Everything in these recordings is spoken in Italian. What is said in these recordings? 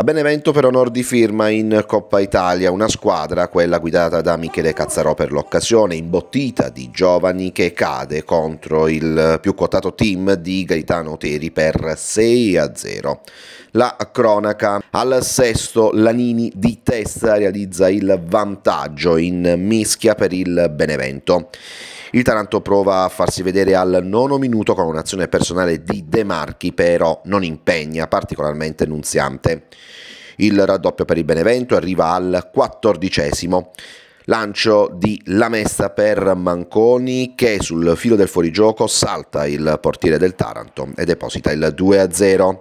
A Benevento per onor di firma in Coppa Italia una squadra, quella guidata da Michele Cazzarò per l'occasione, imbottita di giovani che cade contro il più quotato team di Gaetano Teri per 6 a 0. La cronaca al sesto Lanini di testa realizza il vantaggio in mischia per il Benevento. Il Taranto prova a farsi vedere al nono minuto con un'azione personale di De Marchi, però non impegna particolarmente Nunziante. Il raddoppio per il Benevento arriva al quattordicesimo. Lancio di Lamessa per Manconi che sul filo del fuorigioco salta il portiere del Taranto e deposita il 2-0.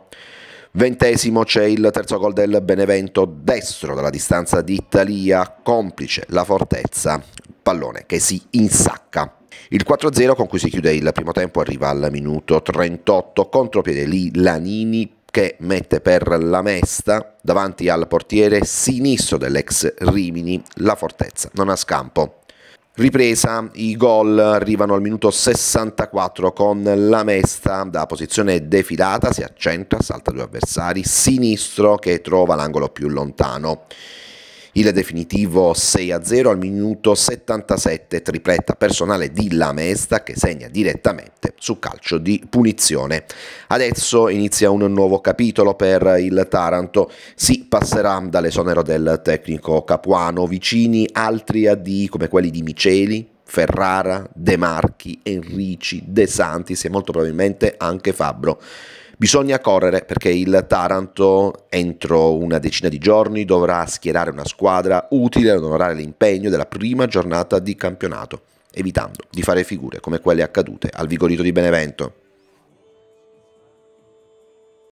Ventesimo c'è il terzo gol del Benevento destro dalla distanza di Italia, complice la fortezza pallone che si insacca. Il 4-0 con cui si chiude il primo tempo arriva al minuto 38, contropiede lì Lanini che mette per la mesta davanti al portiere sinistro dell'ex Rimini la fortezza, non ha scampo. Ripresa, i gol arrivano al minuto 64 con la mesta da posizione defilata, si accentra, salta due avversari, sinistro che trova l'angolo più lontano. Il definitivo 6-0 a al minuto 77, tripletta personale di Lamesta che segna direttamente su calcio di punizione. Adesso inizia un nuovo capitolo per il Taranto, si passerà dall'esonero del tecnico Capuano, vicini altri AD come quelli di Miceli, Ferrara, De Marchi, Enrici, De Santis e molto probabilmente anche Fabbro. Bisogna correre perché il Taranto entro una decina di giorni dovrà schierare una squadra utile ad onorare l'impegno della prima giornata di campionato, evitando di fare figure come quelle accadute al Vigorito di Benevento.